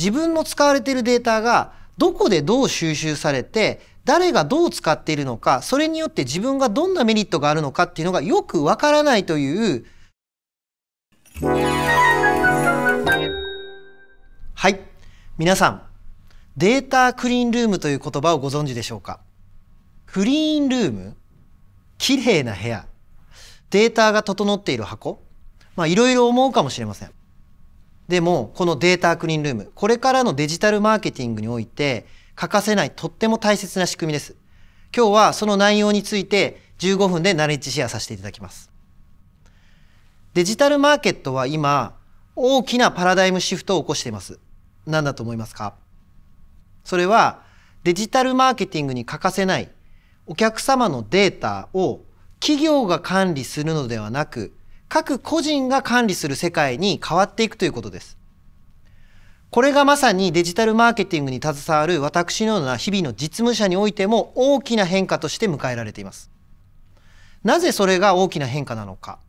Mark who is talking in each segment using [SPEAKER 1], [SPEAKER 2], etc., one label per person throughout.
[SPEAKER 1] 自分の使われているデータがどこでどう収集されて誰がどう使っているのかそれによって自分がどんなメリットがあるのかっていうのがよくわからないというはい皆さんデータクリーンルームという言葉をご存知でしょうかクリーンルームれいな部屋データが整っている箱まあいろいろ思うかもしれませんでもこのデータクリーンルームこれからのデジタルマーケティングにおいて欠かせないとっても大切な仕組みです今日はその内容について15分でナレッジシェアさせていただきますデジタルマーケットは今大きなパラダイムシフトを起こしています何だと思いますかそれはデジタルマーケティングに欠かせないお客様のデータを企業が管理するのではなく各個人が管理する世界に変わっていくということです。これがまさにデジタルマーケティングに携わる私のような日々の実務者においても大きな変化として迎えられています。なぜそれが大きな変化なのか。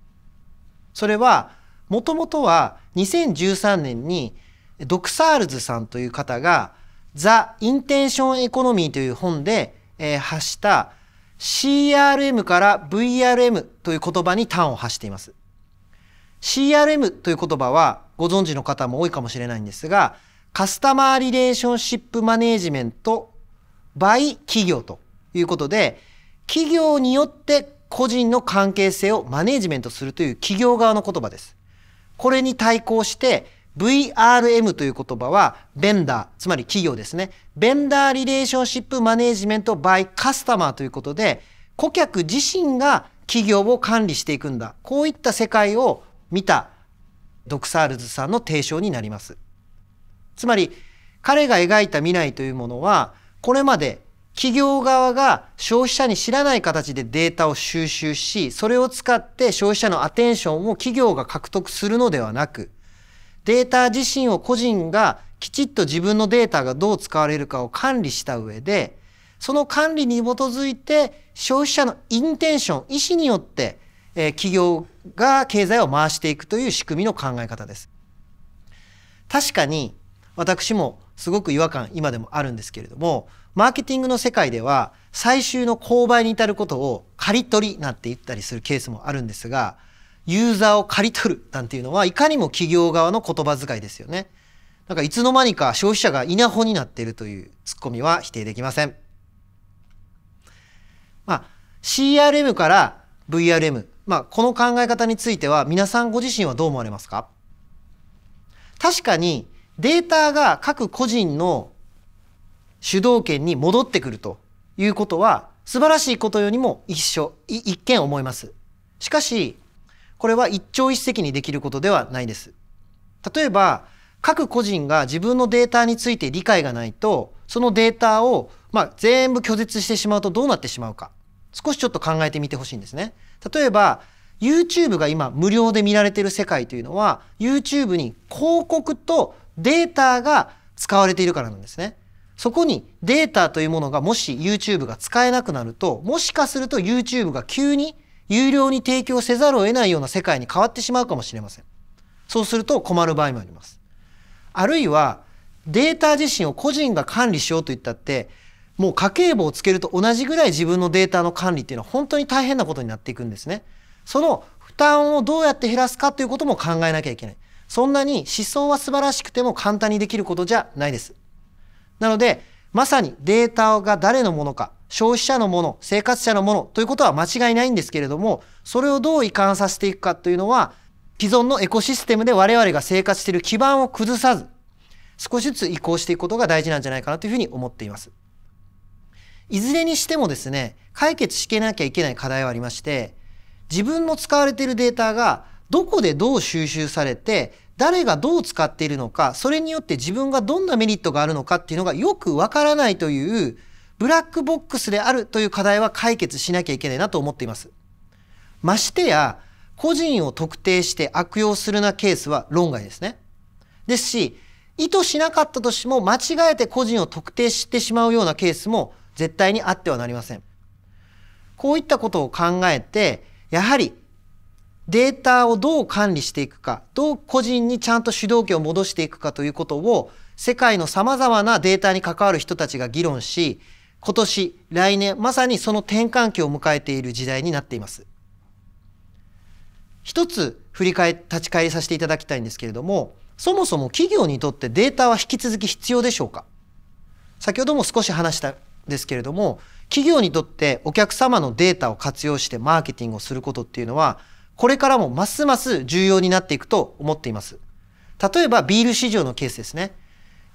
[SPEAKER 1] それは、もともとは2013年にドクサールズさんという方がザ・インテンション・エコノミーという本で、え発した CRM から VRM という言葉に端を発しています。CRM という言葉はご存知の方も多いかもしれないんですが、カスタマーリレーションシップマネージメント by 企業ということで、企業によって個人の関係性をマネージメントするという企業側の言葉です。これに対抗して VRM という言葉はベンダー、つまり企業ですね。ベンダーリレーションシップマネージメント by カスタマーということで、顧客自身が企業を管理していくんだ。こういった世界を見たドクサールズさんの提唱になります。つまり彼が描いた未来というものはこれまで企業側が消費者に知らない形でデータを収集しそれを使って消費者のアテンションを企業が獲得するのではなくデータ自身を個人がきちっと自分のデータがどう使われるかを管理した上でその管理に基づいて消費者のインテンション意思によって、え企業が経済を回していくという仕組みの考え方です。確かに私もすごく違和感今でもあるんですけれどもマーケティングの世界では最終の購買に至ることを借り取りなんて言ったりするケースもあるんですがユーザーを借り取るなんていうのはいかにも企業側の言葉遣いですよね。なんかいつの間にか消費者が稲穂になっているというツッコミは否定できません。まあ、CRM から VRM まあ、この考え方については皆さんご自身はどう思われますか確かにデータが各個人の主導権に戻ってくるということは素晴らしいことよりも一緒い一見思います。しかしこれは一朝一夕にできることではないです。例えば各個人が自分のデータについて理解がないとそのデータをまあ全部拒絶してしまうとどうなってしまうか少しちょっと考えてみてほしいんですね。例えば YouTube が今無料で見られてる世界というのは YouTube に広告とデータが使われているからなんですね。そこにデータというものがもし YouTube が使えなくなるともしかすると YouTube が急に有料に提供せざるを得ないような世界に変わってしまうかもしれません。そうすると困る場合もあります。あるいはデータ自身を個人が管理しようといったってもう家計簿をつけると同じぐらい自分のデータの管理っていうのは本当に大変なことになっていくんですね。その負担をどうやって減らすかということも考えなきゃいけない。そんなに思想は素晴らしくても簡単にできることじゃないです。なので、まさにデータが誰のものか、消費者のもの、生活者のものということは間違いないんですけれども、それをどう移管させていくかというのは、既存のエコシステムで我々が生活している基盤を崩さず、少しずつ移行していくことが大事なんじゃないかなというふうに思っています。いずれにしてもですね解決してなきゃいけない課題はありまして自分の使われているデータがどこでどう収集されて誰がどう使っているのかそれによって自分がどんなメリットがあるのかっていうのがよくわからないというブラックボックスであるという課題は解決しなきゃいけないなと思っています。ましてや個人を特定して悪用するなケースは論外ですね。ですし意図しなかったとしても間違えて個人を特定してしまうようなケースも絶対にあってはなりません。こういったことを考えてやはりデータをどう管理していくかどう個人にちゃんと主導権を戻していくかということを世界のさまざまなデータに関わる人たちが議論し今年来年まさにその転換期を迎えている時代になっています。一つ振り返立ち返りさせていただきたいんですけれどもそもそも企業にとってデータは引き続き必要でしょうか先ほども少し話したですけれども企業にとってお客様のデータを活用してマーケティングをすることっていうのはこれからもますます重要になっていくと思っています。例えばビール市場のケースですね。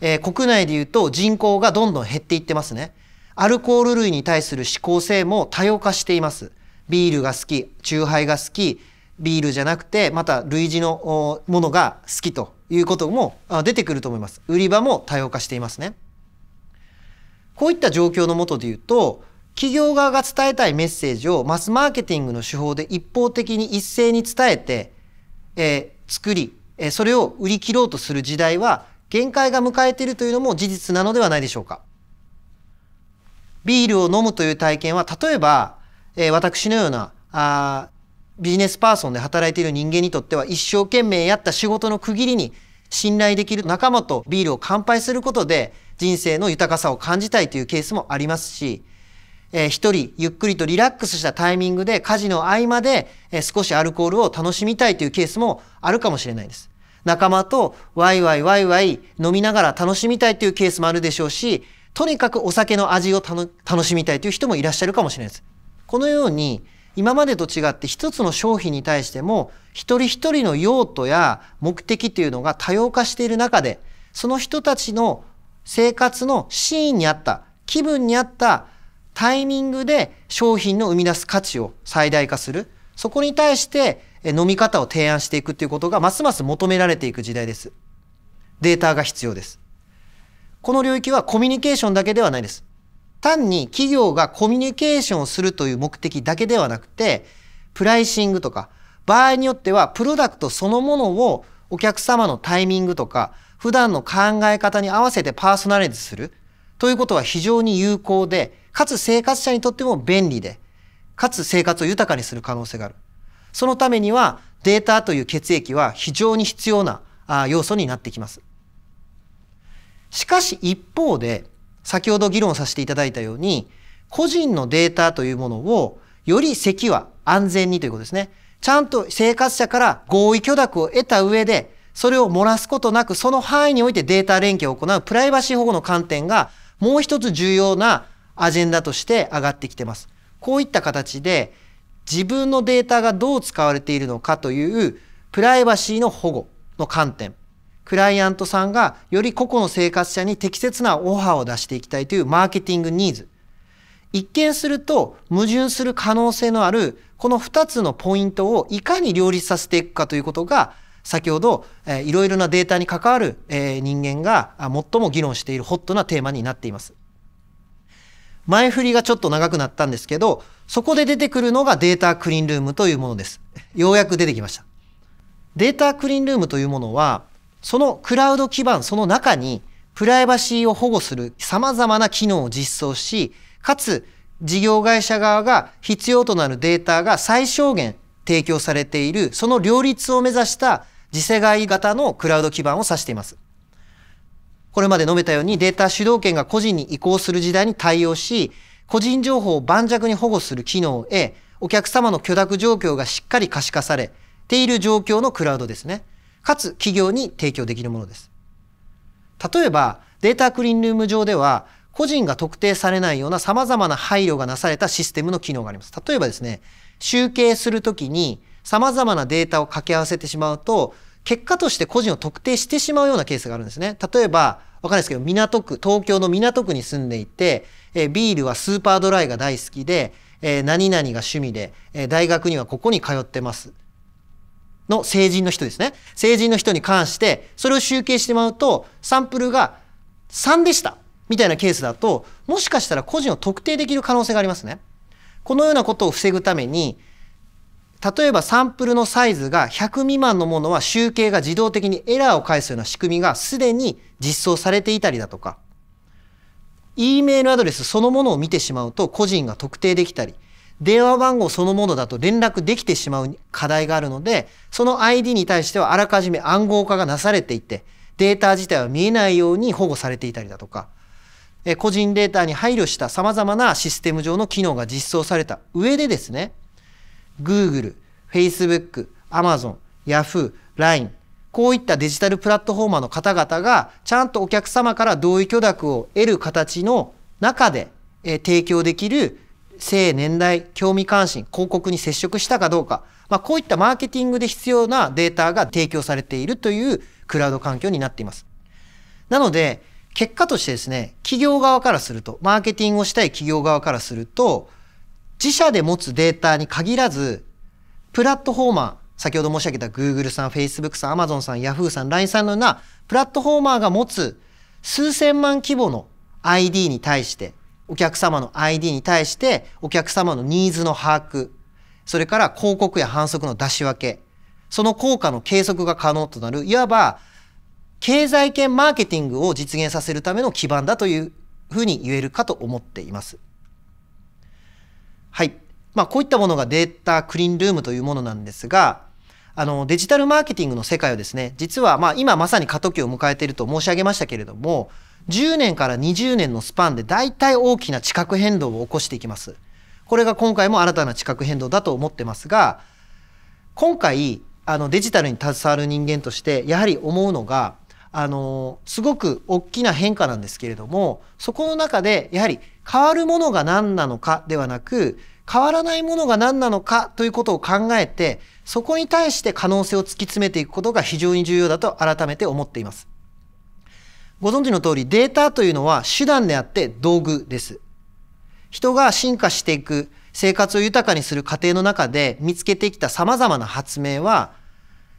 [SPEAKER 1] えー、国内でいうと人口がどんどん減っていってますね。アルコール類に対する指向性も多様化しています。ビールが好き、酎ハイが好き、ビールじゃなくてまた類似のものが好きということも出てくると思います。売り場も多様化していますね。こういった状況のもとで言うと企業側が伝えたいメッセージをマスマーケティングの手法で一方的に一斉に伝えて、えー、作り、えー、それを売り切ろうとする時代は限界が迎えているというのも事実なのではないでしょうか。ビールを飲むという体験は例えば、えー、私のようなあビジネスパーソンで働いている人間にとっては一生懸命やった仕事の区切りに信頼できる仲間とビールを乾杯することで人生の豊かさを感じたいというケースもありますし、えー、一人ゆっくりとリラックスしたタイミングで家事の合間で、えー、少しアルコールを楽しみたいというケースもあるかもしれないです。仲間とワイワイワイワイ飲みながら楽しみたいというケースもあるでしょうし、とにかくお酒の味を楽しみたいという人もいらっしゃるかもしれないです。このように今までと違って一つの商品に対しても一人一人の用途や目的というのが多様化している中でその人たちの生活のシーンに合った気分に合ったタイミングで商品の生み出す価値を最大化するそこに対して飲み方を提案していくということがますます求められていく時代ですデータが必要ですこの領域はコミュニケーションだけではないです単に企業がコミュニケーションをするという目的だけではなくて、プライシングとか、場合によってはプロダクトそのものをお客様のタイミングとか、普段の考え方に合わせてパーソナライズするということは非常に有効で、かつ生活者にとっても便利で、かつ生活を豊かにする可能性がある。そのためにはデータという血液は非常に必要な要素になってきます。しかし一方で、先ほど議論させていただいたように、個人のデータというものをよりセキュア、安全にということですね。ちゃんと生活者から合意許諾を得た上で、それを漏らすことなく、その範囲においてデータ連携を行うプライバシー保護の観点が、もう一つ重要なアジェンダとして上がってきてます。こういった形で、自分のデータがどう使われているのかという、プライバシーの保護の観点。クライアントさんがより個々の生活者に適切なオファーを出していきたいというマーケティングニーズ。一見すると矛盾する可能性のあるこの2つのポイントをいかに両立させていくかということが先ほど、えいろいろなデータに関わる、え人間が最も議論しているホットなテーマになっています。前振りがちょっと長くなったんですけど、そこで出てくるのがデータクリーンルームというものです。ようやく出てきました。データクリーンルームというものは、そのクラウド基盤、その中に、プライバシーを保護する様々な機能を実装し、かつ事業会社側が必要となるデータが最小限提供されている、その両立を目指した次世代型のクラウド基盤を指しています。これまで述べたようにデータ主導権が個人に移行する時代に対応し、個人情報を盤石に保護する機能へ、お客様の許諾状況がしっかり可視化されている状況のクラウドですね。かつ企業に提供できるものです。例えば、データクリーンルーム上では、個人が特定されないような様々な配慮がなされたシステムの機能があります。例えばですね、集計するときに様々なデータを掛け合わせてしまうと、結果として個人を特定してしまうようなケースがあるんですね。例えば、わかんないですけど、港区、東京の港区に住んでいて、えビールはスーパードライが大好きで、え何々が趣味で、え大学にはここに通ってます。の成人の人ですね。成人の人に関して、それを集計してもらうと、サンプルが3でした。みたいなケースだと、もしかしたら個人を特定できる可能性がありますね。このようなことを防ぐために、例えばサンプルのサイズが100未満のものは集計が自動的にエラーを返すような仕組みがすでに実装されていたりだとか、E メールアドレスそのものを見てしまうと個人が特定できたり、電話番号そのものだと連絡できてしまう課題があるので、その ID に対してはあらかじめ暗号化がなされていて、データ自体は見えないように保護されていたりだとか、個人データに配慮した様々なシステム上の機能が実装された上でですね、Google、Facebook、Amazon、Yahoo、LINE、こういったデジタルプラットフォーマーの方々がちゃんとお客様から同意許諾を得る形の中で提供できる性、年代、興味関心、広告に接触したかどうか、まあ、こういったマーケティングで必要なデータが提供されているというクラウド環境になっています。なので、結果としてですね、企業側からすると、マーケティングをしたい企業側からすると、自社で持つデータに限らず、プラットフォーマー、先ほど申し上げた Google さん、Facebook さん、Amazon さん、Yahoo さん、LINE さんのようなプラットフォーマーが持つ数千万規模の ID に対してお客様の ID に対してお客様のニーズの把握、それから広告や反則の出し分け、その効果の計測が可能となる、いわば経済圏マーケティングを実現させるための基盤だというふうに言えるかと思っています。はい。まあ、こういったものがデータクリーンルームというものなんですが、あの、デジタルマーケティングの世界をですね、実はまあ今まさに過渡期を迎えていると申し上げましたけれども、10年から20年のスパンで大体大きな地殻変動を起こしていきます。これが今回も新たな地殻変動だと思ってますが、今回、あのデジタルに携わる人間として、やはり思うのが、あの、すごく大きな変化なんですけれども、そこの中で、やはり変わるものが何なのかではなく、変わらないものが何なのかということを考えて、そこに対して可能性を突き詰めていくことが非常に重要だと改めて思っています。ご存知の通りデータというのは手段であって道具です。人が進化していく生活を豊かにする過程の中で見つけてきた様々な発明は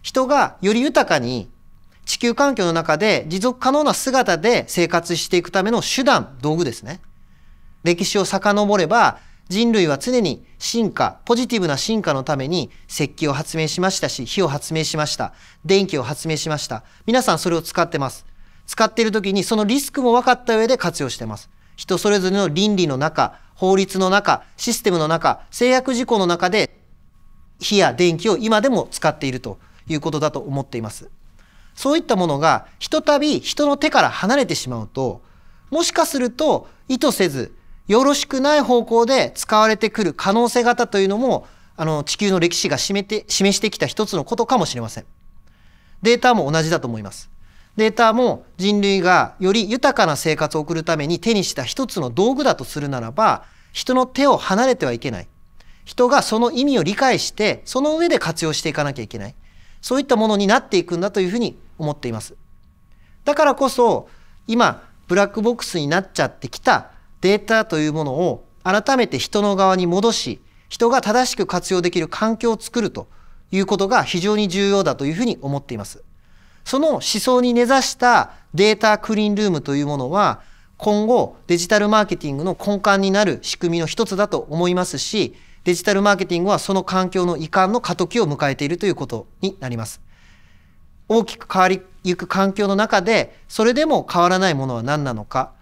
[SPEAKER 1] 人がより豊かに地球環境の中で持続可能な姿で生活していくための手段、道具ですね。歴史を遡れば人類は常に進化、ポジティブな進化のために石器を発明しましたし、火を発明しました。電気を発明しました。皆さんそれを使ってます。使っている時にそのリスクも分かった上で活用しています。人それぞれの倫理の中、法律の中、システムの中、制約事項の中で火や電気を今でも使っているということだと思っています。そういったものがひとたび人の手から離れてしまうと、もしかすると意図せずよろしくない方向で使われてくる可能性型というのもあの地球の歴史が示て示してきた一つのことかもしれません。データも同じだと思います。データも人類がより豊かな生活を送るために手にした一つの道具だとするならば、人の手を離れてはいけない。人がその意味を理解して、その上で活用していかなきゃいけない。そういったものになっていくんだというふうに思っています。だからこそ、今、ブラックボックスになっちゃってきたデータというものを改めて人の側に戻し、人が正しく活用できる環境を作るということが非常に重要だというふうに思っています。その思想に根ざしたデータクリーンルームというものは今後デジタルマーケティングの根幹になる仕組みの一つだと思いますしデジタルマーケティングはその環境の移管の過渡期を迎えているということになります。大きく変わりゆく環境の中でそれでも変わらないものは何なのか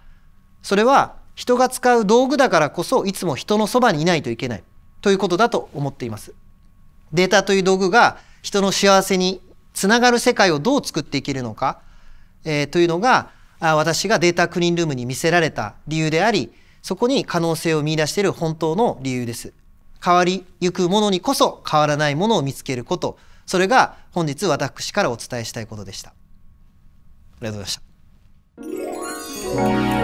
[SPEAKER 1] それは人が使う道具だからこそいつも人のそばにいないといけないということだと思っています。データという道具が人の幸せにつながる世界をどう作っていけるのか、えー、というのが私がデータクリーンルームに見せられた理由でありそこに可能性を見出している本当の理由です。変わりゆくものにこそ変わらないものを見つけることそれが本日私からお伝えしたいことでした。ありがとうございました。